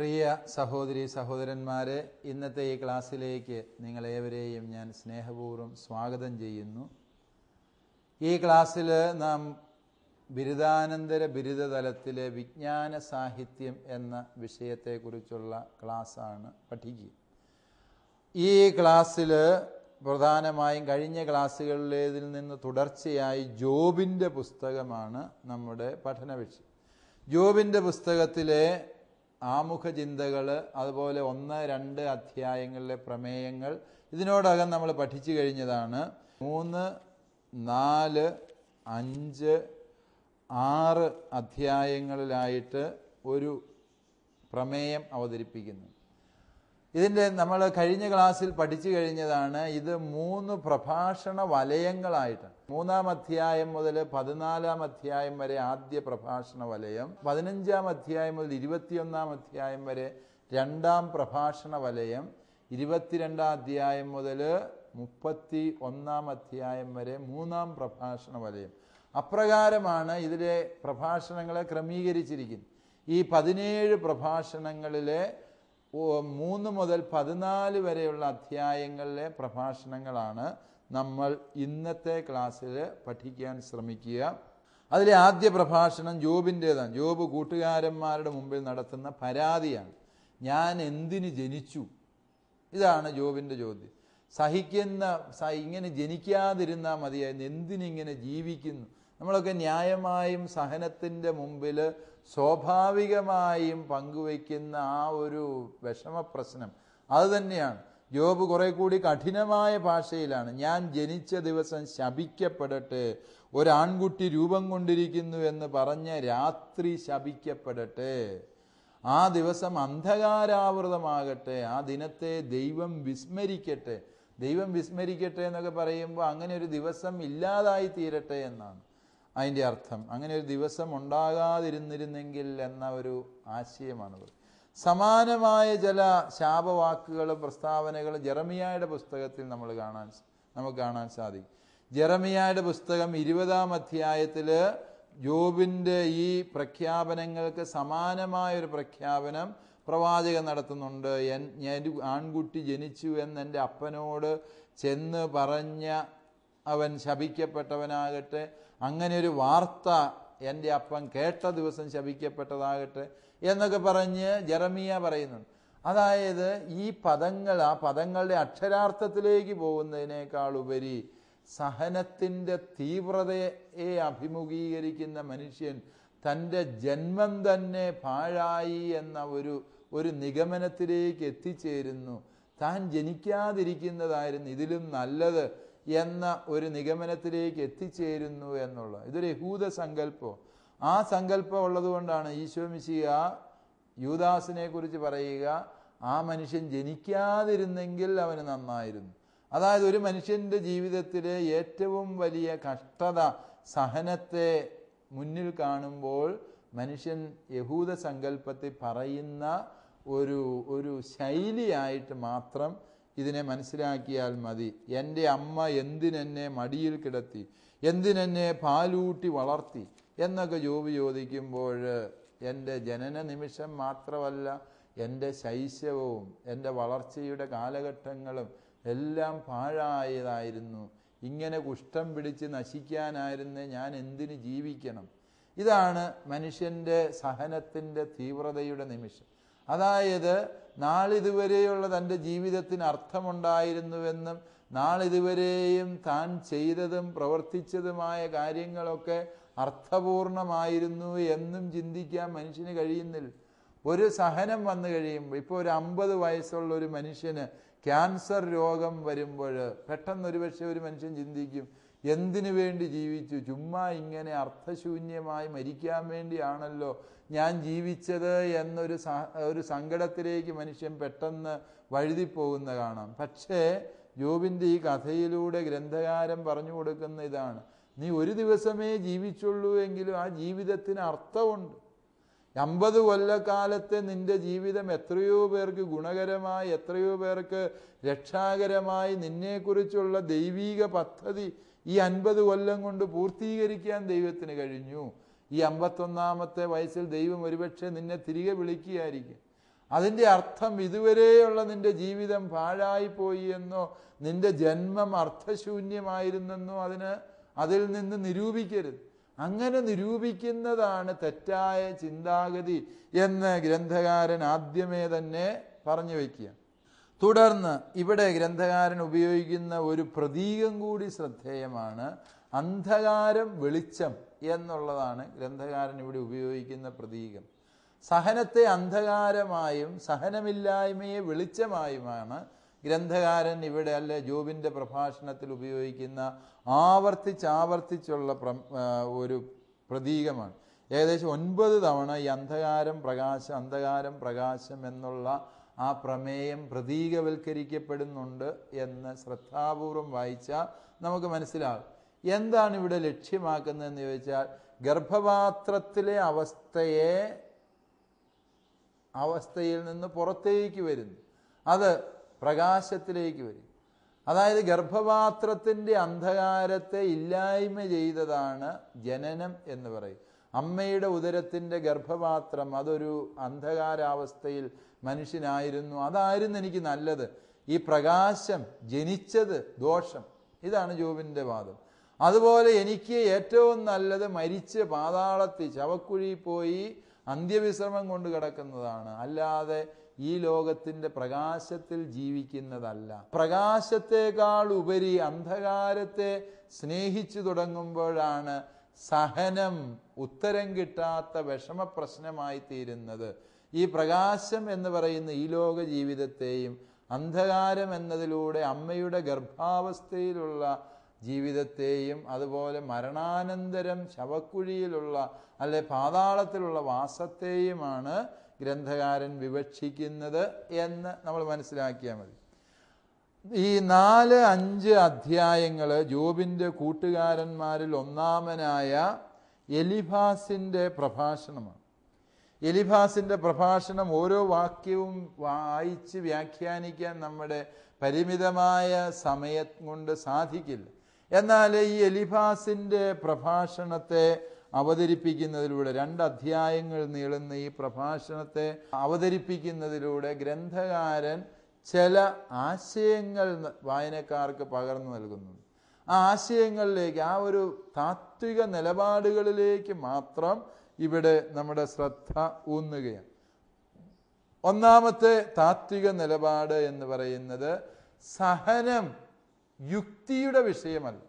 പ്രിയ സഹോദരി സഹോദരന്മാരെ ഇന്നത്തെ ഈ ക്ലാസ്സിലേക്ക് നിങ്ങളേവരെയും ഞാൻ സ്നേഹപൂർവ്വം സ്വാഗതം ചെയ്യുന്നു ഈ ക്ലാസ്സിൽ നാം ബിരുദാനന്തര ബിരുദതലത്തിലെ വിജ്ഞാന സാഹിത്യം എന്ന വിഷയത്തെക്കുറിച്ചുള്ള ക്ലാസ്സാണ് പഠിക്കുക ഈ ക്ലാസ്സിൽ പ്രധാനമായും കഴിഞ്ഞ ക്ലാസ്സുകളിലേതിൽ നിന്ന് തുടർച്ചയായി ജോബിൻ്റെ പുസ്തകമാണ് നമ്മുടെ പഠന വിഷയം ജോബിൻ്റെ പുസ്തകത്തിലെ ആമുഖ ചിന്തകൾ അതുപോലെ ഒന്ന് രണ്ട് അധ്യായങ്ങളിലെ പ്രമേയങ്ങൾ ഇതിനോടകം നമ്മൾ പഠിച്ചു കഴിഞ്ഞതാണ് മൂന്ന് നാല് അഞ്ച് ആറ് അധ്യായങ്ങളിലായിട്ട് ഒരു പ്രമേയം അവതരിപ്പിക്കുന്നു ഇതിൻ്റെ നമ്മൾ കഴിഞ്ഞ ക്ലാസ്സിൽ പഠിച്ചു കഴിഞ്ഞതാണ് ഇത് മൂന്ന് പ്രഭാഷണ വലയങ്ങളായിട്ടാണ് മൂന്നാം അധ്യായം മുതൽ പതിനാലാം അധ്യായം വരെ ആദ്യ പ്രഭാഷണ വലയം പതിനഞ്ചാം അധ്യായം മുതൽ ഇരുപത്തിയൊന്നാം അധ്യായം വരെ രണ്ടാം പ്രഭാഷണ വലയം ഇരുപത്തിരണ്ടാം അധ്യായം മുതൽ മുപ്പത്തി ഒന്നാം അധ്യായം വരെ മൂന്നാം പ്രഭാഷണ വലയം അപ്രകാരമാണ് ഇതിലെ പ്രഭാഷണങ്ങളെ ക്രമീകരിച്ചിരിക്കുന്നത് ഈ പതിനേഴ് പ്രഭാഷണങ്ങളിലെ മൂന്ന് മുതൽ പതിനാല് വരെയുള്ള അധ്യായങ്ങളിലെ പ്രഭാഷണങ്ങളാണ് നമ്മൾ ഇന്നത്തെ ക്ലാസ്സിൽ പഠിക്കാൻ ശ്രമിക്കുക അതിലെ ആദ്യ പ്രഭാഷണം ജോബിൻ്റേതാണ് ജോബ് കൂട്ടുകാരന്മാരുടെ മുമ്പിൽ നടത്തുന്ന പരാതിയാണ് ഞാൻ എന്തിന് ജനിച്ചു ഇതാണ് ജോബിൻ്റെ ചോദ്യം സഹിക്കുന്ന ഇങ്ങനെ ജനിക്കാതിരുന്നാൽ മതിയായിരുന്നു എന്തിനിങ്ങനെ ജീവിക്കുന്നു നമ്മളൊക്കെ ന്യായമായും സഹനത്തിൻ്റെ മുമ്പിൽ സ്വാഭാവികമായും പങ്കുവയ്ക്കുന്ന ആ ഒരു വിഷമപ്രശ്നം അത് തന്നെയാണ് ജോബ് കുറെ കൂടി കഠിനമായ ഭാഷയിലാണ് ഞാൻ ജനിച്ച ദിവസം ശപിക്കപ്പെടട്ടെ ഒരാൺകുട്ടി രൂപം കൊണ്ടിരിക്കുന്നു എന്ന് പറഞ്ഞ രാത്രി ശപിക്കപ്പെടട്ടെ ആ ദിവസം അന്ധകാരാവൃതമാകട്ടെ ആ ദിനത്തെ ദൈവം വിസ്മരിക്കട്ടെ ദൈവം വിസ്മരിക്കട്ടെ എന്നൊക്കെ പറയുമ്പോൾ അങ്ങനെ ഒരു ദിവസം ഇല്ലാതായി തീരട്ടെ എന്നാണ് അതിൻ്റെ അർത്ഥം അങ്ങനെ ഒരു ദിവസം ഉണ്ടാകാതിരുന്നിരുന്നെങ്കിൽ എന്ന ഒരു ആശയമാണിത് സമാനമായ ചില ശാപവാക്കുകളും പ്രസ്താവനകളും ജെറമിയായുടെ പുസ്തകത്തിൽ നമ്മൾ കാണാൻ നമുക്ക് കാണാൻ സാധിക്കും ജെറമിയായുടെ പുസ്തകം ഇരുപതാം അധ്യായത്തിൽ ജോബിൻ്റെ ഈ പ്രഖ്യാപനങ്ങൾക്ക് സമാനമായ ഒരു പ്രഖ്യാപനം പ്രവാചകൻ നടത്തുന്നുണ്ട് എൻ ഞാൻ ആൺകുട്ടി ജനിച്ചു എന്ന് എൻ്റെ അപ്പനോട് ചെന്ന് പറഞ്ഞ അവൻ ശപിക്കപ്പെട്ടവനാകട്ടെ അങ്ങനെ ഒരു വാർത്ത എൻ്റെ അപ്പം കേട്ട ദിവസം ശപിക്കപ്പെട്ടതാകട്ടെ എന്നൊക്കെ പറഞ്ഞ് ജെറമിയ പറയുന്നുണ്ട് അതായത് ഈ പദങ്ങൾ ആ പദങ്ങളുടെ അക്ഷരാർത്ഥത്തിലേക്ക് പോകുന്നതിനേക്കാൾ ഉപരി സഹനത്തിൻ്റെ തീവ്രതയെ അഭിമുഖീകരിക്കുന്ന മനുഷ്യൻ തൻ്റെ ജന്മം തന്നെ പാഴായി എന്ന ഒരു ഒരു നിഗമനത്തിലേക്ക് എത്തിച്ചേരുന്നു താൻ ജനിക്കാതിരിക്കുന്നതായിരുന്നു ഇതിലും നല്ലത് എന്ന ഒരു നിഗമനത്തിലേക്ക് എത്തിച്ചേരുന്നു എന്നുള്ള ഇതൊരു യഹൂദ സങ്കല്പം ആ സങ്കല്പം ഉള്ളതുകൊണ്ടാണ് ഈശോ മിശിയ യൂദാസിനെ കുറിച്ച് പറയുക ആ മനുഷ്യൻ ജനിക്കാതിരുന്നെങ്കിൽ അവന് നന്നായിരുന്നു അതായത് ഒരു മനുഷ്യൻ്റെ ജീവിതത്തിലെ ഏറ്റവും വലിയ കഷ്ടത സഹനത്തെ മുന്നിൽ കാണുമ്പോൾ മനുഷ്യൻ യഹൂദ സങ്കല്പത്തിൽ പറയുന്ന ഒരു ഒരു ശൈലിയായിട്ട് മാത്രം ഇതിനെ മനസ്സിലാക്കിയാൽ മതി എൻ്റെ അമ്മ എന്തിനെന്നെ മടിയിൽ കിടത്തി എന്തിനെന്നെ പാലൂട്ടി വളർത്തി എന്നൊക്കെ ജോബി ചോദിക്കുമ്പോൾ എൻ്റെ ജനന നിമിഷം മാത്രമല്ല എൻ്റെ ശൈശവവും എൻ്റെ വളർച്ചയുടെ കാലഘട്ടങ്ങളും എല്ലാം പാഴായതായിരുന്നു ഇങ്ങനെ കുഷ്ഠം പിടിച്ച് നശിക്കാനായിരുന്നേ ഞാൻ എന്തിന് ജീവിക്കണം ഇതാണ് മനുഷ്യൻ്റെ സഹനത്തിൻ്റെ തീവ്രതയുടെ നിമിഷം അതായത് നാളിതുവരെയുള്ള തൻ്റെ ജീവിതത്തിന് അർത്ഥമുണ്ടായിരുന്നുവെന്നും നാളിതുവരെയും താൻ ചെയ്തതും പ്രവർത്തിച്ചതുമായ കാര്യങ്ങളൊക്കെ അർത്ഥപൂർണമായിരുന്നു എന്നും ചിന്തിക്കാൻ മനുഷ്യന് കഴിയുന്നില്ല ഒരു സഹനം വന്നു കഴിയുമ്പോൾ ഇപ്പോൾ ഒരു അമ്പത് വയസ്സുള്ള ഒരു മനുഷ്യന് ക്യാൻസർ രോഗം വരുമ്പോൾ പെട്ടെന്ന് പക്ഷേ ഒരു മനുഷ്യൻ ചിന്തിക്കും എന്തിനു വേണ്ടി ജീവിച്ചു ചുമ്മാ ഇങ്ങനെ അർത്ഥശൂന്യമായി മരിക്കാൻ വേണ്ടിയാണല്ലോ ഞാൻ ജീവിച്ചത് എന്നൊരു ഒരു സങ്കടത്തിലേക്ക് മനുഷ്യൻ പെട്ടെന്ന് വഴുതിപ്പോകുന്ന കാണാം പക്ഷേ ജോബിൻ്റെ ഈ കഥയിലൂടെ ഗ്രന്ഥകാരം പറഞ്ഞു കൊടുക്കുന്ന ഇതാണ് നീ ഒരു ദിവസമേ ജീവിച്ചുള്ളൂ എങ്കിലും ആ ജീവിതത്തിന് അർത്ഥമുണ്ട് അമ്പത് കൊല്ലക്കാലത്തെ നിന്റെ ജീവിതം എത്രയോ പേർക്ക് ഗുണകരമായി എത്രയോ പേർക്ക് രക്ഷാകരമായി നിന്നെക്കുറിച്ചുള്ള ദൈവീക പദ്ധതി ഈ അൻപത് കൊല്ലം കൊണ്ട് പൂർത്തീകരിക്കാൻ ദൈവത്തിന് കഴിഞ്ഞു ഈ അമ്പത്തൊന്നാമത്തെ വയസ്സിൽ ദൈവം ഒരുപക്ഷെ നിന്നെ തിരികെ വിളിക്കുകയായിരിക്കും അതിൻ്റെ അർത്ഥം ഇതുവരെയുള്ള നിന്റെ ജീവിതം പാഴായിപ്പോയി എന്നോ നിന്റെ ജന്മം അർത്ഥശൂന്യമായിരുന്നെന്നോ അതിന് അതിൽ നിന്ന് നിരൂപിക്കരുത് അങ്ങനെ നിരൂപിക്കുന്നതാണ് തെറ്റായ ചിന്താഗതി എന്ന് ഗ്രന്ഥകാരൻ ആദ്യമേ തന്നെ പറഞ്ഞു വയ്ക്കുക തുടർന്ന് ഇവിടെ ഗ്രന്ഥകാരൻ ഉപയോഗിക്കുന്ന ഒരു പ്രതീകം കൂടി ശ്രദ്ധേയമാണ് അന്ധകാരം വെളിച്ചം എന്നുള്ളതാണ് ഗ്രന്ഥകാരൻ ഇവിടെ ഉപയോഗിക്കുന്ന പ്രതീകം സഹനത്തെ അന്ധകാരമായും സഹനമില്ലായ്മയെ വെളിച്ചമായുമാണ് ഗ്രന്ഥകാരൻ ഇവിടെ അല്ലെ ജോബിൻ്റെ പ്രഭാഷണത്തിൽ ഉപയോഗിക്കുന്ന ആവർത്തിച്ചാവർത്തിച്ചുള്ള ഒരു പ്രതീകമാണ് ഏകദേശം ഒൻപത് തവണ ഈ അന്ധകാരം പ്രകാശം അന്ധകാരം പ്രകാശം എന്നുള്ള ആ പ്രമേയം പ്രതീകവൽക്കരിക്കപ്പെടുന്നുണ്ട് എന്ന് ശ്രദ്ധാപൂർവം വായിച്ചാൽ നമുക്ക് മനസ്സിലാകും എന്താണ് ഇവിടെ ലക്ഷ്യമാക്കുന്നതെന്ന് ചോദിച്ചാൽ ഗർഭപാത്രത്തിലെ അവസ്ഥയെ അവസ്ഥയിൽ നിന്ന് പുറത്തേക്ക് വരുന്നു അത് പ്രകാശത്തിലേക്ക് വരും അതായത് ഗർഭപാത്രത്തിൻ്റെ അന്ധകാരത്തെ ഇല്ലായ്മ ചെയ്തതാണ് ജനനം എന്ന് പറയും അമ്മയുടെ ഉദരത്തിൻ്റെ ഗർഭപാത്രം അതൊരു അന്ധകാരാവസ്ഥയിൽ മനുഷ്യനായിരുന്നു അതായിരുന്നു എനിക്ക് നല്ലത് ഈ പ്രകാശം ജനിച്ചത് ദോഷം ഇതാണ് ജോബിൻ്റെ വാദം അതുപോലെ എനിക്ക് ഏറ്റവും നല്ലത് മരിച്ച് പാതാളത്തിൽ ചവക്കുഴി പോയി അന്ത്യവിശ്രമം കൊണ്ട് കിടക്കുന്നതാണ് അല്ലാതെ ഈ ലോകത്തിൻ്റെ പ്രകാശത്തിൽ ജീവിക്കുന്നതല്ല പ്രകാശത്തെക്കാൾ ഉപരി അന്ധകാരത്തെ സ്നേഹിച്ചു തുടങ്ങുമ്പോഴാണ് സഹനം ഉത്തരം കിട്ടാത്ത വിഷമ പ്രശ്നമായി തീരുന്നത് ഈ പ്രകാശം എന്ന് പറയുന്ന ഈ ലോക ജീവിതത്തെയും അന്ധകാരം എന്നതിലൂടെ അമ്മയുടെ ഗർഭാവസ്ഥയിലുള്ള ജീവിതത്തെയും അതുപോലെ മരണാനന്തരം ശവക്കുഴിയിലുള്ള അല്ലെ പാതാളത്തിലുള്ള വാസത്തെയുമാണ് ഗ്രന്ഥകാരൻ വിവക്ഷിക്കുന്നത് എന്ന് നമ്മൾ മനസ്സിലാക്കിയാൽ മതി ഈ നാല് അഞ്ച് അധ്യായങ്ങൾ ജോബിൻ്റെ കൂട്ടുകാരന്മാരിൽ ഒന്നാമനായ എലിഫാസിൻ്റെ പ്രഭാഷണമാണ് എലിഭാസിൻ്റെ പ്രഭാഷണം ഓരോ വാക്യവും വായിച്ച് വ്യാഖ്യാനിക്കാൻ നമ്മുടെ പരിമിതമായ സമയം കൊണ്ട് സാധിക്കില്ല എന്നാൽ ഈ എലിഭാസിൻ്റെ പ്രഭാഷണത്തെ അവതരിപ്പിക്കുന്നതിലൂടെ രണ്ട് അധ്യായങ്ങൾ നീളുന്ന ഈ പ്രഭാഷണത്തെ അവതരിപ്പിക്കുന്നതിലൂടെ ഗ്രന്ഥകാരൻ ചില ആശയങ്ങൾ വായനക്കാർക്ക് പകർന്നു നൽകുന്നു ആ ആശയങ്ങളിലേക്ക് ആ ഒരു താത്വിക നിലപാടുകളിലേക്ക് മാത്രം ഇവിടെ നമ്മുടെ ശ്രദ്ധ ഊന്നുകയാണ് ഒന്നാമത്തെ താത്വിക നിലപാട് എന്ന് പറയുന്നത് സഹനം യുക്തിയുടെ വിഷയമല്ല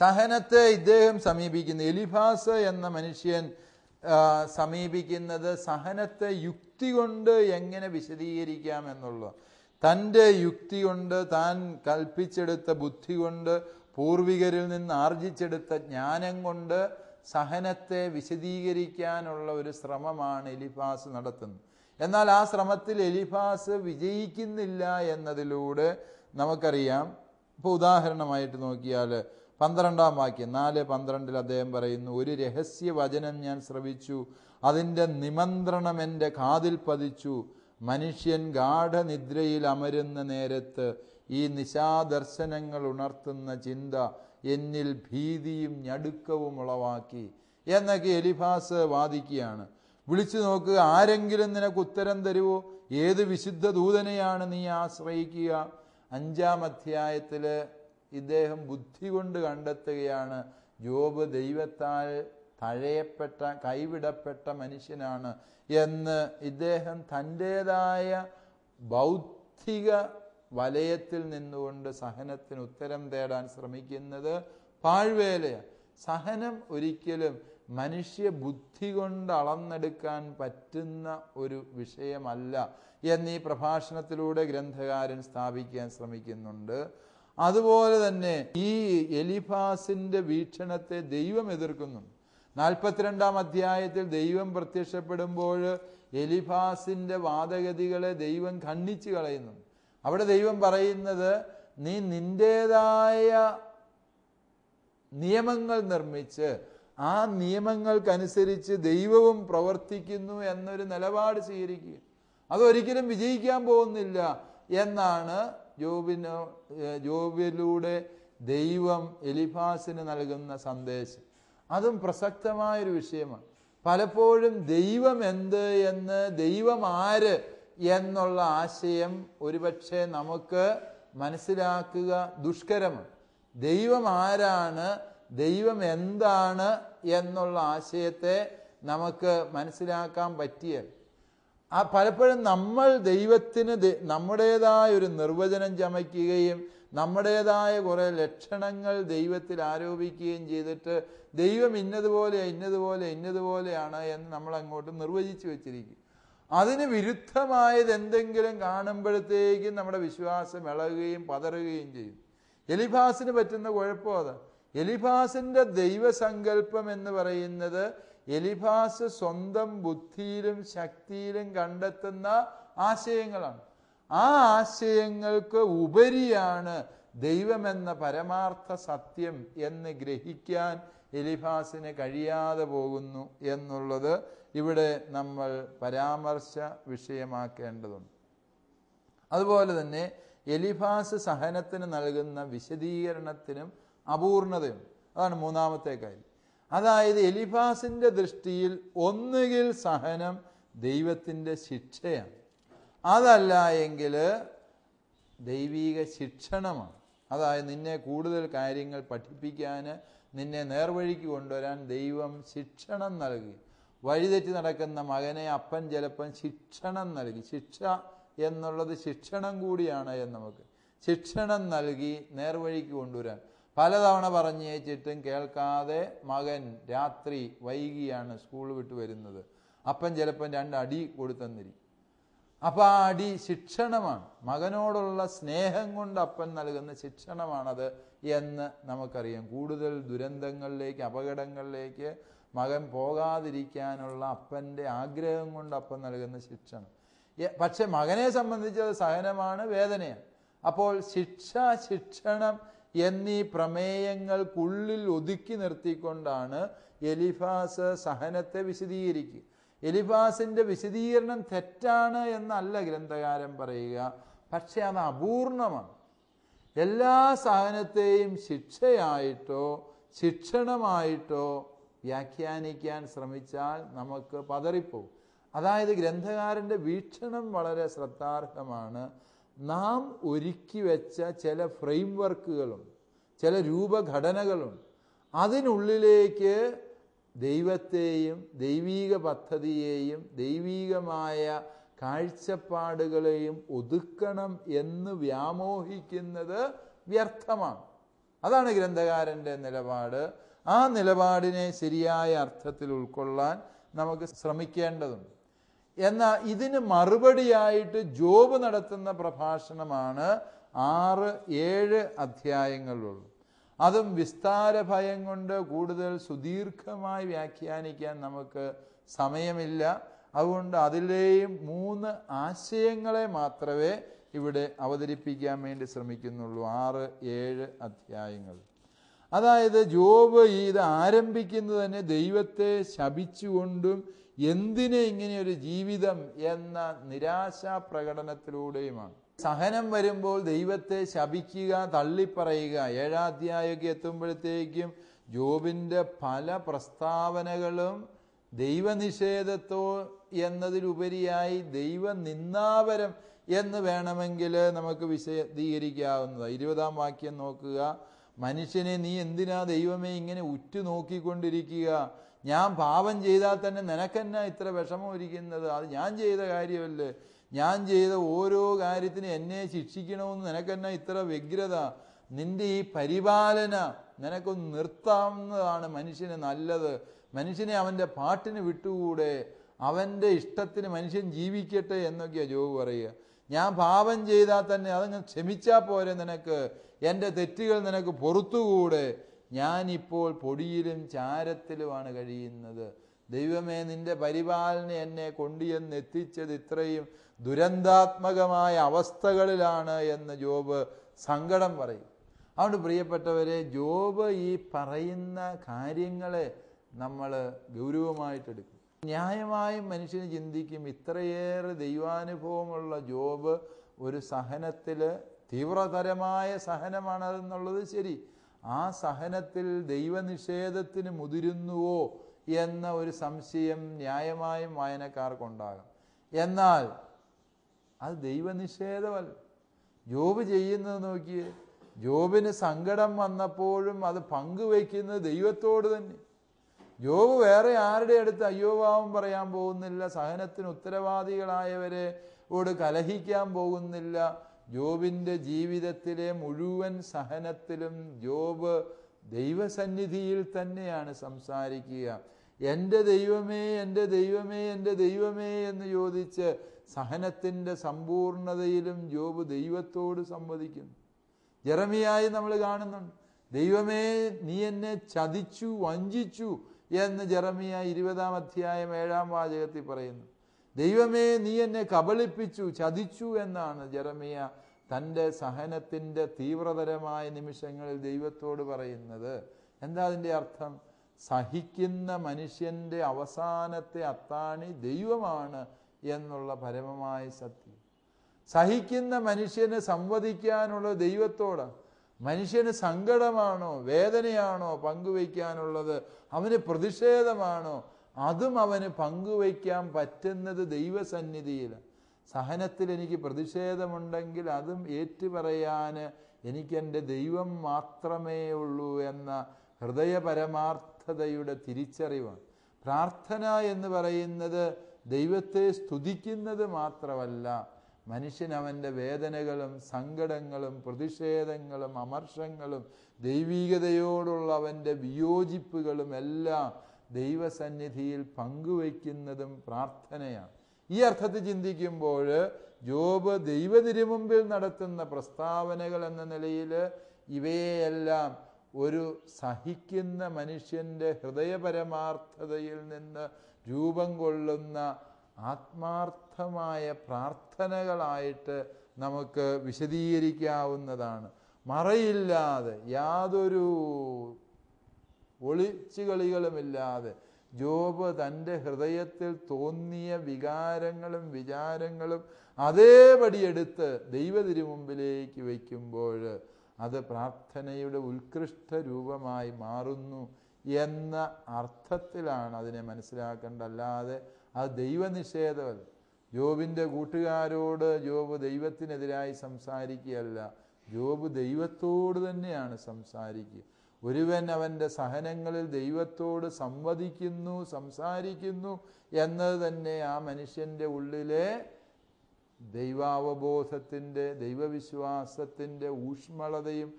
സഹനത്തെ ഇദ്ദേഹം സമീപിക്കുന്ന എലിഫാസ് എന്ന മനുഷ്യൻ സമീപിക്കുന്നത് സഹനത്തെ യുക്തി കൊണ്ട് എങ്ങനെ വിശദീകരിക്കാം എന്നുള്ള തൻ്റെ യുക്തി കൊണ്ട് താൻ കൽപ്പിച്ചെടുത്ത ബുദ്ധി കൊണ്ട് പൂർവികരിൽ നിന്ന് ആർജിച്ചെടുത്ത ജ്ഞാനം കൊണ്ട് സഹനത്തെ വിശദീകരിക്കാനുള്ള ഒരു ശ്രമമാണ് എലിഫാസ് നടത്തുന്നത് എന്നാൽ ആ ശ്രമത്തിൽ എലിഫാസ് വിജയിക്കുന്നില്ല എന്നതിലൂടെ നമുക്കറിയാം ഇപ്പോൾ ഉദാഹരണമായിട്ട് നോക്കിയാൽ പന്ത്രണ്ടാം വാക്യം നാല് പന്ത്രണ്ടിൽ അദ്ദേഹം പറയുന്നു ഒരു രഹസ്യ വചനം ഞാൻ ശ്രവിച്ചു അതിൻ്റെ നിമന്ത്രണം എൻ്റെ കാതിൽ പതിച്ചു മനുഷ്യൻ ഗാഠനിദ്രയിൽ അമരുന്ന നേരത്ത് ഈ നിശാദർശനങ്ങൾ ഉണർത്തുന്ന ചിന്ത എന്നിൽ ഭീതിയും ഞടുക്കവും ഉളവാക്കി എന്നൊക്കെ എലിഫാസ് വാദിക്കുകയാണ് വിളിച്ചു നോക്കുക ആരെങ്കിലും നിനക്ക് ഉത്തരം തരുവോ ഏത് വിശുദ്ധ ദൂതനെയാണ് നീ ആശ്രയിക്കുക അഞ്ചാം അധ്യായത്തിൽ ഇദ്ദേഹം ബുദ്ധി കൊണ്ട് കണ്ടെത്തുകയാണ് ജോബ് ദൈവത്താൽ തഴയപ്പെട്ട കൈവിടപ്പെട്ട മനുഷ്യനാണ് എന്ന് ഇദ്ദേഹം തൻ്റേതായ ബൗദ്ധിക വലയത്തിൽ നിന്നുകൊണ്ട് സഹനത്തിന് ഉത്തരം തേടാൻ ശ്രമിക്കുന്നത് പാഴ്വേലയാണ് സഹനം ഒരിക്കലും മനുഷ്യ ബുദ്ധി കൊണ്ട് അളന്നെടുക്കാൻ പറ്റുന്ന ഒരു വിഷയമല്ല എന്നീ പ്രഭാഷണത്തിലൂടെ ഗ്രന്ഥകാരൻ സ്ഥാപിക്കാൻ ശ്രമിക്കുന്നുണ്ട് അതുപോലെ തന്നെ ഈ എലിഫാസിന്റെ വീക്ഷണത്തെ ദൈവം എതിർക്കുന്നുണ്ട് നാൽപ്പത്തിരണ്ടാം അധ്യായത്തിൽ ദൈവം പ്രത്യക്ഷപ്പെടുമ്പോൾ എലിഫാസിന്റെ വാദഗതികളെ ദൈവം ഖണ്ഡിച്ചു കളയുന്നുണ്ട് അവിടെ ദൈവം പറയുന്നത് നീ നിൻ്റെതായ നിയമങ്ങൾ നിർമ്മിച്ച് ആ നിയമങ്ങൾക്കനുസരിച്ച് ദൈവവും പ്രവർത്തിക്കുന്നു എന്നൊരു നിലപാട് സ്വീകരിക്കുക അതൊരിക്കലും വിജയിക്കാൻ പോകുന്നില്ല എന്നാണ് ജോബിന് ജോബിലൂടെ ദൈവം എലിഫാസിന് നൽകുന്ന സന്ദേശം അതും പ്രസക്തമായൊരു വിഷയമാണ് പലപ്പോഴും ദൈവം എന്ത് എന്ന് ദൈവം ആര് എന്നുള്ള ആശയം ഒരുപക്ഷെ നമുക്ക് മനസ്സിലാക്കുക ദുഷ്കരമാണ് ദൈവം ആരാണ് ദൈവം എന്താണ് എന്നുള്ള ആശയത്തെ നമുക്ക് മനസ്സിലാക്കാൻ പറ്റിയ ആ പലപ്പോഴും നമ്മൾ ദൈവത്തിന് നമ്മുടേതായ ഒരു നിർവചനം ചമയ്ക്കുകയും നമ്മുടേതായ കുറേ ലക്ഷണങ്ങൾ ദൈവത്തിൽ ആരോപിക്കുകയും ചെയ്തിട്ട് ദൈവം ഇന്നതുപോലെ ഇന്നതുപോലെ ഇന്നതുപോലെയാണ് എന്ന് നമ്മൾ അങ്ങോട്ട് നിർവചിച്ചു വെച്ചിരിക്കും അതിന് വിരുദ്ധമായത് എന്തെങ്കിലും കാണുമ്പോഴത്തേക്കും നമ്മുടെ വിശ്വാസം ഇളകുകയും പതറുകയും ചെയ്യും എലിഫാസിന് പറ്റുന്ന കുഴപ്പം അതാ എലിഫാസിൻ്റെ ദൈവസങ്കല്പം എന്ന് പറയുന്നത് എലിഫാസ് സ്വന്തം ബുദ്ധിയിലും ശക്തിയിലും കണ്ടെത്തുന്ന ആശയങ്ങളാണ് ആ ആശയങ്ങൾക്ക് ഉപരിയാണ് ദൈവമെന്ന പരമാർത്ഥ സത്യം എന്ന് ഗ്രഹിക്കാൻ എലിഫാസിന് കഴിയാതെ പോകുന്നു എന്നുള്ളത് ഇവിടെ നമ്മൾ പരാമർശ വിഷയമാക്കേണ്ടതുണ്ട് അതുപോലെ തന്നെ എലിഫാസ് സഹനത്തിന് നൽകുന്ന വിശദീകരണത്തിനും അപൂർണതയും അതാണ് മൂന്നാമത്തെ കാര്യം അതായത് എലിഫാസിൻ്റെ ദൃഷ്ടിയിൽ ഒന്നുകിൽ സഹനം ദൈവത്തിൻ്റെ ശിക്ഷയാണ് അതല്ല എങ്കിൽ ദൈവീക ശിക്ഷണമാണ് അതായത് നിന്നെ കൂടുതൽ കാര്യങ്ങൾ പഠിപ്പിക്കാൻ നിന്നെ നേർവഴിക്ക് കൊണ്ടുവരാൻ ദൈവം ശിക്ഷണം നൽകി വഴിതെറ്റി നടക്കുന്ന മകനെ അപ്പൻ ചിലപ്പം ശിക്ഷണം നൽകി ശിക്ഷ എന്നുള്ളത് ശിക്ഷണം കൂടിയാണ് എന്ന് നമുക്ക് ശിക്ഷണം നൽകി നേർവഴിക്ക് കൊണ്ടുവരാൻ പലതവണ പറഞ്ഞേച്ചിട്ടും കേൾക്കാതെ മകൻ രാത്രി വൈകിയാണ് സ്കൂൾ വിട്ട് വരുന്നത് അപ്പൻ ചിലപ്പം രണ്ട് അടി കൊടുത്തെന്നിരിക്കും അപ്പം ആ അടി ശിക്ഷണമാണ് മകനോടുള്ള സ്നേഹം കൊണ്ട് അപ്പൻ നൽകുന്ന ശിക്ഷണമാണത് എന്ന് നമുക്കറിയാം കൂടുതൽ ദുരന്തങ്ങളിലേക്ക് അപകടങ്ങളിലേക്ക് മകൻ പോകാതിരിക്കാനുള്ള അപ്പൻ്റെ ആഗ്രഹം കൊണ്ട് അപ്പൻ നൽകുന്ന ശിക്ഷണം പക്ഷെ മകനെ സംബന്ധിച്ച് അത് സഹനമാണ് വേദനയാണ് അപ്പോൾ ശിക്ഷ ശിക്ഷണം എന്നീ പ്രമേയങ്ങൾക്കുള്ളിൽ ഒതുക്കി നിർത്തിക്കൊണ്ടാണ് എലിഫാസ് സഹനത്തെ വിശദീകരിക്കുക എലിഫാസിന്റെ വിശദീകരണം തെറ്റാണ് എന്നല്ല ഗ്രന്ഥകാരൻ പറയുക പക്ഷെ അത് അപൂർണമാണ് എല്ലാ സഹനത്തെയും ശിക്ഷയായിട്ടോ ശിക്ഷണമായിട്ടോ വ്യാഖ്യാനിക്കാൻ ശ്രമിച്ചാൽ നമുക്ക് പതറിപ്പോവും അതായത് ഗ്രന്ഥകാരൻ്റെ വീക്ഷണം വളരെ ശ്രദ്ധാർഹമാണ് നാം ഒരുക്കി വെച്ച ചില ഫ്രെയിം വർക്കുകളുണ്ട് ചില രൂപഘടനകളുണ്ട് അതിനുള്ളിലേക്ക് ദൈവത്തെയും ദൈവീക പദ്ധതിയെയും ദൈവീകമായ കാഴ്ചപ്പാടുകളെയും ഒതുക്കണം എന്ന് വ്യാമോഹിക്കുന്നത് വ്യർത്ഥമാണ് അതാണ് ഗ്രന്ഥകാരൻ്റെ നിലപാട് ആ നിലപാടിനെ ശരിയായ അർത്ഥത്തിൽ ഉൾക്കൊള്ളാൻ നമുക്ക് ശ്രമിക്കേണ്ടതുണ്ട് എന്നാൽ ഇതിന് മറുപടിയായിട്ട് ജോബ് നടത്തുന്ന പ്രഭാഷണമാണ് ആറ് ഏഴ് അധ്യായങ്ങളുള്ളൂ അതും വിസ്താര ഭയം കൊണ്ട് കൂടുതൽ സുദീർഘമായി വ്യാഖ്യാനിക്കാൻ നമുക്ക് സമയമില്ല അതുകൊണ്ട് അതിലെയും മൂന്ന് ആശയങ്ങളെ മാത്രമേ ഇവിടെ അവതരിപ്പിക്കാൻ വേണ്ടി ശ്രമിക്കുന്നുള്ളൂ ആറ് ഏഴ് അധ്യായങ്ങൾ അതായത് ജോബ് ഇത് ആരംഭിക്കുന്നത് തന്നെ ദൈവത്തെ ശപിച്ചുകൊണ്ടും എന്തിനെ ഇങ്ങനെ ഒരു ജീവിതം എന്ന നിരാശാ പ്രകടനത്തിലൂടെയുമാണ് സഹനം വരുമ്പോൾ ദൈവത്തെ ശപിക്കുക തള്ളിപ്പറയുക ഏഴാധ്യായമൊക്കെ എത്തുമ്പോഴത്തേക്കും ജോബിൻ്റെ പല പ്രസ്താവനകളും ദൈവനിഷേധത്തോ എന്നതിലുപരിയായി ദൈവ നിന്നാപരം എന്ന് വേണമെങ്കിൽ നമുക്ക് വിശദീകരിക്കാവുന്നത് ഇരുപതാം വാക്യം നോക്കുക മനുഷ്യനെ നീ എന്തിനാ ദൈവമേ ഇങ്ങനെ നോക്കിക്കൊണ്ടിരിക്കുക ഞാൻ പാപം ചെയ്താൽ തന്നെ നിനക്കെന്നാ ഇത്ര വിഷമം ഇരിക്കുന്നത് അത് ഞാൻ ചെയ്ത കാര്യമല്ലേ ഞാൻ ചെയ്ത ഓരോ കാര്യത്തിനും എന്നെ ശിക്ഷിക്കണമെന്ന് നിനക്കെന്നാ ഇത്ര വ്യഗ്രത നിന്റെ ഈ പരിപാലന നിനക്കൊന്ന് നിർത്താവുന്നതാണ് മനുഷ്യന് നല്ലത് മനുഷ്യനെ അവൻ്റെ പാട്ടിന് വിട്ടുകൂടെ അവൻ്റെ ഇഷ്ടത്തിന് മനുഷ്യൻ ജീവിക്കട്ടെ എന്നൊക്കെയാണ് ജോബ് പറയുക ഞാൻ പാപം ചെയ്താൽ തന്നെ അതങ്ങ് ക്ഷമിച്ചാൽ പോരെ നിനക്ക് എൻ്റെ തെറ്റുകൾ നിനക്ക് പുറത്തുകൂടെ ഞാനിപ്പോൾ പൊടിയിലും ചാരത്തിലുമാണ് കഴിയുന്നത് ദൈവമേ നിന്റെ പരിപാലന എന്നെ കൊണ്ടുവന്ന് എത്തിച്ചത് ഇത്രയും ദുരന്താത്മകമായ അവസ്ഥകളിലാണ് എന്ന് ജോബ് സങ്കടം പറയും അതുകൊണ്ട് പ്രിയപ്പെട്ടവരെ ജോബ് ഈ പറയുന്ന കാര്യങ്ങളെ നമ്മൾ ഗൗരവമായിട്ടെടുക്കും ന്യായമായും മനുഷ്യന് ചിന്തിക്കും ഇത്രയേറെ ദൈവാനുഭവമുള്ള ജോബ് ഒരു സഹനത്തിൽ തീവ്രതരമായ സഹനമാണെന്നുള്ളത് ശരി ആ സഹനത്തിൽ ദൈവനിഷേധത്തിന് മുതിരുന്നുവോ എന്ന ഒരു സംശയം ന്യായമായും വായനക്കാർക്കുണ്ടാകാം എന്നാൽ അത് ദൈവനിഷേധമല്ല ജോബ് ചെയ്യുന്നത് നോക്കിയേ ജോബിന് സങ്കടം വന്നപ്പോഴും അത് പങ്കുവയ്ക്കുന്നത് ദൈവത്തോട് തന്നെ യോബ് വേറെ ആരുടെ അടുത്ത് അയ്യോവാവും പറയാൻ പോകുന്നില്ല സഹനത്തിന് ഉത്തരവാദികളായവരെ ഓട് കലഹിക്കാൻ പോകുന്നില്ല ജോബിൻ്റെ ജീവിതത്തിലെ മുഴുവൻ സഹനത്തിലും ജോബ് ദൈവസന്നിധിയിൽ തന്നെയാണ് സംസാരിക്കുക എൻ്റെ ദൈവമേ എൻ്റെ ദൈവമേ എൻ്റെ ദൈവമേ എന്ന് ചോദിച്ച് സഹനത്തിൻ്റെ സമ്പൂർണതയിലും ജോബ് ദൈവത്തോട് സംവദിക്കുന്നു ജറമിയായി നമ്മൾ കാണുന്നുണ്ട് ദൈവമേ നീ എന്നെ ചതിച്ചു വഞ്ചിച്ചു എന്ന് ജറമിയ ഇരുപതാം അധ്യായം ഏഴാം വാചകത്തിൽ പറയുന്നു ദൈവമേ നീ എന്നെ കബളിപ്പിച്ചു ചതിച്ചു എന്നാണ് ജറമിയ തൻ്റെ സഹനത്തിൻ്റെ തീവ്രതരമായ നിമിഷങ്ങളിൽ ദൈവത്തോട് പറയുന്നത് എന്താ അതിൻ്റെ അർത്ഥം സഹിക്കുന്ന മനുഷ്യൻ്റെ അവസാനത്തെ അത്താണി ദൈവമാണ് എന്നുള്ള പരമമായ സത്യം സഹിക്കുന്ന മനുഷ്യനെ സംവദിക്കാനുള്ള ദൈവത്തോടാണ് മനുഷ്യന് സങ്കടമാണോ വേദനയാണോ പങ്കുവയ്ക്കാനുള്ളത് അവന് പ്രതിഷേധമാണോ അതും അവന് പങ്കുവയ്ക്കാൻ പറ്റുന്നത് ദൈവസന്നിധിയിലാണ് സഹനത്തിൽ എനിക്ക് പ്രതിഷേധമുണ്ടെങ്കിൽ അതും ഏറ്റുപറയാൻ എനിക്കെൻ്റെ ദൈവം മാത്രമേ ഉള്ളൂ എന്ന ഹൃദയപരമാർത്ഥതയുടെ തിരിച്ചറിവാണ് പ്രാർത്ഥന എന്ന് പറയുന്നത് ദൈവത്തെ സ്തുതിക്കുന്നത് മാത്രമല്ല മനുഷ്യൻ അവൻ്റെ വേദനകളും സങ്കടങ്ങളും പ്രതിഷേധങ്ങളും അമർഷങ്ങളും ദൈവീകതയോടുള്ള അവൻ്റെ വിയോജിപ്പുകളും എല്ലാം ദൈവസന്നിധിയിൽ പങ്കുവയ്ക്കുന്നതും പ്രാർത്ഥനയാണ് ഈ അർത്ഥത്തിൽ ചിന്തിക്കുമ്പോൾ ജോബ് ദൈവതിരുമുമ്പിൽ നടത്തുന്ന പ്രസ്താവനകൾ എന്ന നിലയിൽ ഇവയെല്ലാം ഒരു സഹിക്കുന്ന മനുഷ്യൻ്റെ ഹൃദയപരമാർത്ഥതയിൽ നിന്ന് രൂപം കൊള്ളുന്ന ആത്മാർത്ഥ അർത്ഥമായ പ്രാർത്ഥനകളായിട്ട് നമുക്ക് വിശദീകരിക്കാവുന്നതാണ് മറയില്ലാതെ യാതൊരു ഒളിച്ചുകളികളുമില്ലാതെ ജോബ് തൻ്റെ ഹൃദയത്തിൽ തോന്നിയ വികാരങ്ങളും വിചാരങ്ങളും അതേപടി എടുത്ത് ദൈവതിരുമുമ്പിലേക്ക് വയ്ക്കുമ്പോൾ അത് പ്രാർത്ഥനയുടെ ഉത്കൃഷ്ട രൂപമായി മാറുന്നു എന്ന അർത്ഥത്തിലാണ് അതിനെ മനസ്സിലാക്കേണ്ടത് അല്ലാതെ അത് ദൈവനിഷേധമല്ല ജോബിൻ്റെ കൂട്ടുകാരോട് ജോബ് ദൈവത്തിനെതിരായി സംസാരിക്കുകയല്ല ജോബ് ദൈവത്തോട് തന്നെയാണ് സംസാരിക്കുക ഒരുവൻ അവൻ്റെ സഹനങ്ങളിൽ ദൈവത്തോട് സംവദിക്കുന്നു സംസാരിക്കുന്നു എന്നത് തന്നെ ആ മനുഷ്യൻ്റെ ഉള്ളിലെ ദൈവാവബോധത്തിൻ്റെ ദൈവവിശ്വാസത്തിൻ്റെ ഊഷ്മളതയും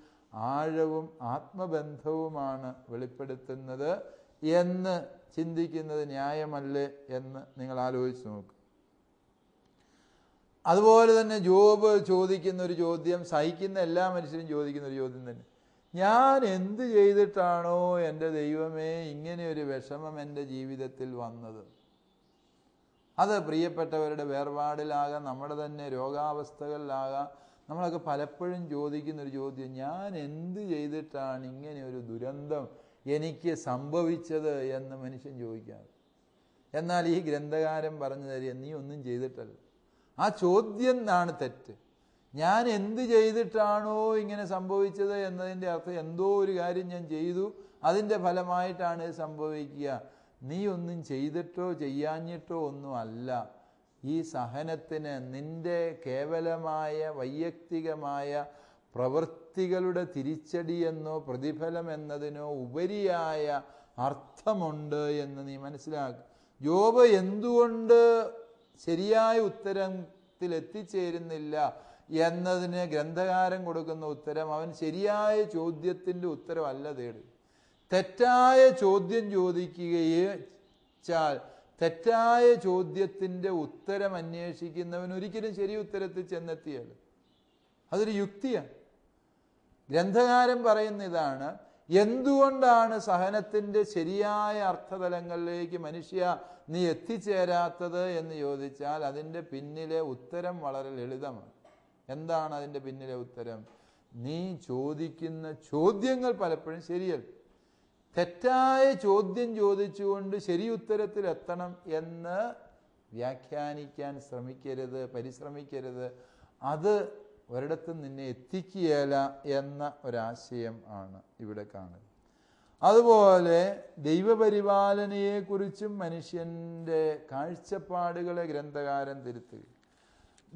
ആഴവും ആത്മബന്ധവുമാണ് വെളിപ്പെടുത്തുന്നത് എന്ന് ചിന്തിക്കുന്നത് ന്യായമല്ലേ എന്ന് നിങ്ങൾ ആലോചിച്ച് നോക്കുക അതുപോലെ തന്നെ ജോബ് ചോദിക്കുന്ന ഒരു ചോദ്യം സഹിക്കുന്ന എല്ലാ മനുഷ്യരും ചോദിക്കുന്ന ഒരു ചോദ്യം തന്നെ ഞാൻ എന്ത് ചെയ്തിട്ടാണോ എൻ്റെ ദൈവമേ ഇങ്ങനെ ഒരു വിഷമം എൻ്റെ ജീവിതത്തിൽ വന്നത് അത് പ്രിയപ്പെട്ടവരുടെ വേർപാടിലാകാം നമ്മുടെ തന്നെ രോഗാവസ്ഥകളിലാകാം നമ്മളൊക്കെ പലപ്പോഴും ചോദിക്കുന്ന ഒരു ചോദ്യം ഞാൻ എന്ത് ചെയ്തിട്ടാണ് ഇങ്ങനെ ഒരു ദുരന്തം എനിക്ക് സംഭവിച്ചത് എന്ന് മനുഷ്യൻ ചോദിക്കാറ് എന്നാൽ ഈ ഗ്രന്ഥകാരൻ പറഞ്ഞു തരിക നീ ഒന്നും ചെയ്തിട്ടല്ല ആ ചോദ്യം ആണ് തെറ്റ് ഞാൻ എന്ത് ചെയ്തിട്ടാണോ ഇങ്ങനെ സംഭവിച്ചത് എന്നതിൻ്റെ അർത്ഥം എന്തോ ഒരു കാര്യം ഞാൻ ചെയ്തു അതിൻ്റെ ഫലമായിട്ടാണ് സംഭവിക്കുക നീ ഒന്നും ചെയ്തിട്ടോ ചെയ്യാഞ്ഞിട്ടോ ഒന്നും അല്ല ഈ സഹനത്തിന് നിന്റെ കേവലമായ വൈയക്തികമായ പ്രവൃത്തികളുടെ തിരിച്ചടിയെന്നോ പ്രതിഫലം എന്നതിനോ ഉപരിയായ അർത്ഥമുണ്ട് എന്ന് നീ മനസ്സിലാക്കുക ജോബ് എന്തുകൊണ്ട് ശരിയായ ഉത്തരത്തിൽ എത്തിച്ചേരുന്നില്ല എന്നതിന് ഗ്രന്ഥകാരൻ കൊടുക്കുന്ന ഉത്തരം അവൻ ശരിയായ ചോദ്യത്തിൻ്റെ ഉത്തരമല്ല തേടി തെറ്റായ ചോദ്യം ചാൽ തെറ്റായ ചോദ്യത്തിൻ്റെ ഉത്തരം അന്വേഷിക്കുന്നവൻ ഒരിക്കലും ശരി ഉത്തരത്തിൽ ചെന്നെത്തിയാൽ അതൊരു യുക്തിയാണ് ഗ്രന്ഥകാരൻ പറയുന്ന ഇതാണ് എന്തുകൊണ്ടാണ് സഹനത്തിൻ്റെ ശരിയായ അർത്ഥതലങ്ങളിലേക്ക് മനുഷ്യ നീ എത്തിച്ചേരാത്തത് എന്ന് ചോദിച്ചാൽ അതിൻ്റെ പിന്നിലെ ഉത്തരം വളരെ ലളിതമാണ് എന്താണ് അതിൻ്റെ പിന്നിലെ ഉത്തരം നീ ചോദിക്കുന്ന ചോദ്യങ്ങൾ പലപ്പോഴും ശരിയല്ല തെറ്റായ ചോദ്യം ചോദിച്ചുകൊണ്ട് ശരി ഉത്തരത്തിൽ എത്തണം എന്ന് വ്യാഖ്യാനിക്കാൻ ശ്രമിക്കരുത് പരിശ്രമിക്കരുത് അത് ഒരിടത്തും നിന്നെ എത്തിക്കുകയില്ല എന്ന ഒരാശയം ആണ് ഇവിടെ കാണുന്നത് അതുപോലെ ദൈവപരിപാലനയെക്കുറിച്ചും മനുഷ്യൻ്റെ കാഴ്ചപ്പാടുകളെ ഗ്രന്ഥകാരൻ തിരുത്തുക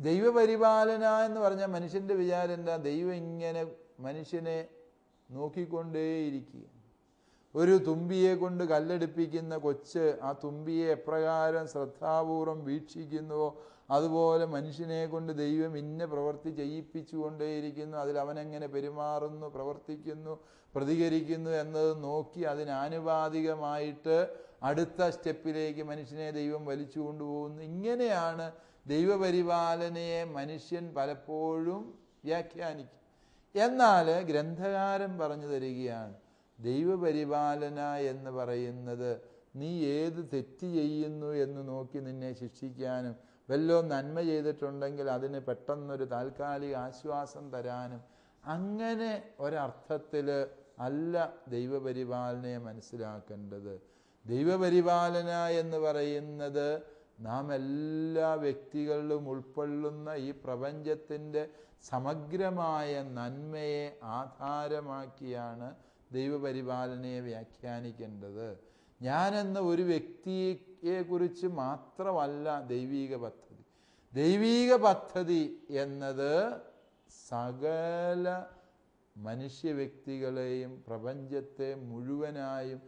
ദൈവപരിപാലന എന്ന് പറഞ്ഞാൽ മനുഷ്യൻ്റെ വിചാരം എന്താ ദൈവം ഇങ്ങനെ മനുഷ്യനെ നോക്കിക്കൊണ്ടേയിരിക്കുക ഒരു തുമ്പിയെ കൊണ്ട് കല്ലെടുപ്പിക്കുന്ന കൊച്ച് ആ തുമ്പിയെ എപ്രകാരം ശ്രദ്ധാപൂർവം വീക്ഷിക്കുന്നുവോ അതുപോലെ മനുഷ്യനെ കൊണ്ട് ദൈവം ഇന്ന പ്രവൃത്തി ചെയ്യിപ്പിച്ചുകൊണ്ടേയിരിക്കുന്നു അതിൽ അവനെങ്ങനെ പെരുമാറുന്നു പ്രവർത്തിക്കുന്നു പ്രതികരിക്കുന്നു എന്നത് നോക്കി അതിനാനുപാതികമായിട്ട് അടുത്ത സ്റ്റെപ്പിലേക്ക് മനുഷ്യനെ ദൈവം വലിച്ചു കൊണ്ടുപോകുന്നു ഇങ്ങനെയാണ് ദൈവപരിപാലനയെ മനുഷ്യൻ പലപ്പോഴും വ്യാഖ്യാനിക്കും എന്നാൽ ഗ്രന്ഥകാരൻ പറഞ്ഞു തരികയാണ് ദൈവപരിപാലന എന്ന് പറയുന്നത് നീ ഏത് തെറ്റ് ചെയ്യുന്നു എന്ന് നോക്കി നിന്നെ ശിക്ഷിക്കാനും വല്ലതും നന്മ ചെയ്തിട്ടുണ്ടെങ്കിൽ അതിന് പെട്ടെന്നൊരു താൽക്കാലിക ആശ്വാസം തരാനും അങ്ങനെ ഒരർത്ഥത്തിൽ അല്ല ദൈവപരിപാലനയെ മനസ്സിലാക്കേണ്ടത് ദൈവപരിപാലന എന്ന് പറയുന്നത് നാം എല്ലാ വ്യക്തികളിലും ഉൾക്കൊള്ളുന്ന ഈ പ്രപഞ്ചത്തിൻ്റെ സമഗ്രമായ നന്മയെ ആധാരമാക്കിയാണ് ദൈവപരിപാലനയെ വ്യാഖ്യാനിക്കേണ്ടത് ഞാനെന്ന ഒരു വ്യക്തിയെ യെക്കുറിച്ച് മാത്രമല്ല ദൈവീക പദ്ധതി ദൈവീക പദ്ധതി എന്നത് സകല മനുഷ്യ വ്യക്തികളെയും പ്രപഞ്ചത്തെ മുഴുവനായും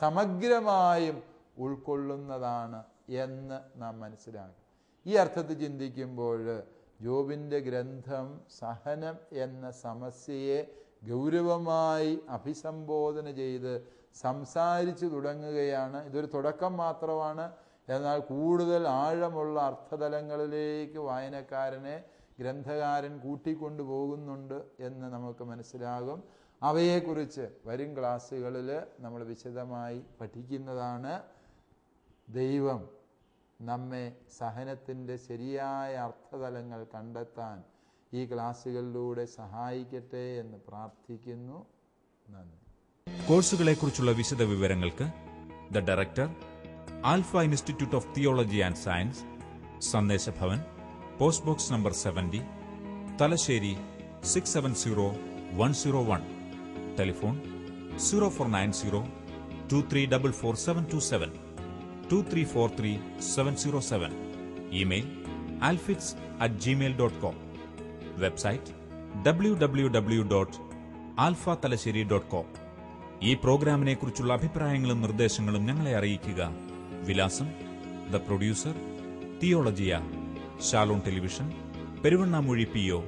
സമഗ്രമായും ഉൾക്കൊള്ളുന്നതാണ് എന്ന് നാം മനസ്സിലാക്കണം ഈ അർത്ഥത്തിൽ ചിന്തിക്കുമ്പോൾ ജോബിൻ്റെ ഗ്രന്ഥം സഹനം എന്ന സമസ്യയെ ഗൗരവമായി അഭിസംബോധന ചെയ്ത് സംസാരിച്ചു തുടങ്ങുകയാണ് ഇതൊരു തുടക്കം മാത്രമാണ് എന്നാൽ കൂടുതൽ ആഴമുള്ള അർത്ഥതലങ്ങളിലേക്ക് വായനക്കാരനെ ഗ്രന്ഥകാരൻ കൂട്ടിക്കൊണ്ടു പോകുന്നുണ്ട് എന്ന് നമുക്ക് മനസ്സിലാകും അവയെക്കുറിച്ച് വരും ക്ലാസ്സുകളിൽ നമ്മൾ വിശദമായി പഠിക്കുന്നതാണ് ദൈവം നമ്മെ സഹനത്തിൻ്റെ ശരിയായ അർത്ഥതലങ്ങൾ കണ്ടെത്താൻ ഈ ക്ലാസ്സുകളിലൂടെ സഹായിക്കട്ടെ എന്ന് പ്രാർത്ഥിക്കുന്നു നന്ദി കോഴ്സുകളെക്കുറിച്ചുള്ള വിശദ വിവരങ്ങൾക്ക് the director Alpha Institute of Theology and Science Sandeshbhavan post box number seventy Thalassery six seven zero one zero one telephone zero four nine zero two three double four seven two seven two three four three seven zero seven email alphits at Gmail dot com website W W W dot Alpha Thalassery dot com ഈ പ്രോഗ്രാമിനെക്കുറിച്ചുള്ള അഭിപ്രായങ്ങളും നിർദ്ദേശങ്ങളും ഞങ്ങളെ അറിയിക്കുക വിലാസം the producer തിയോളജിയ Shalom television Peruvannamuzhi P O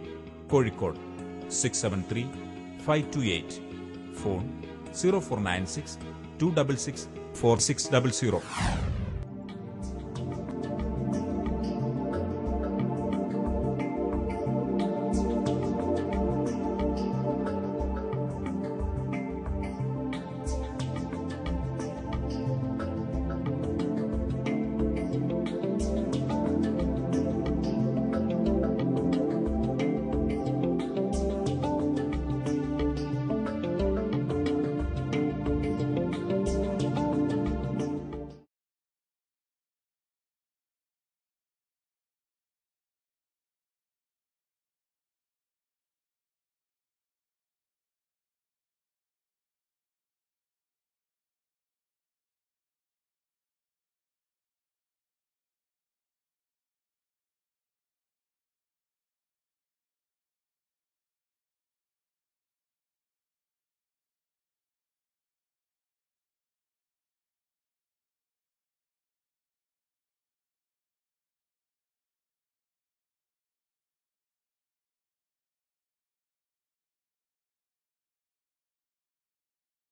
Kozhikode six seven three five two eight phone zero four nine six two double six four six double zero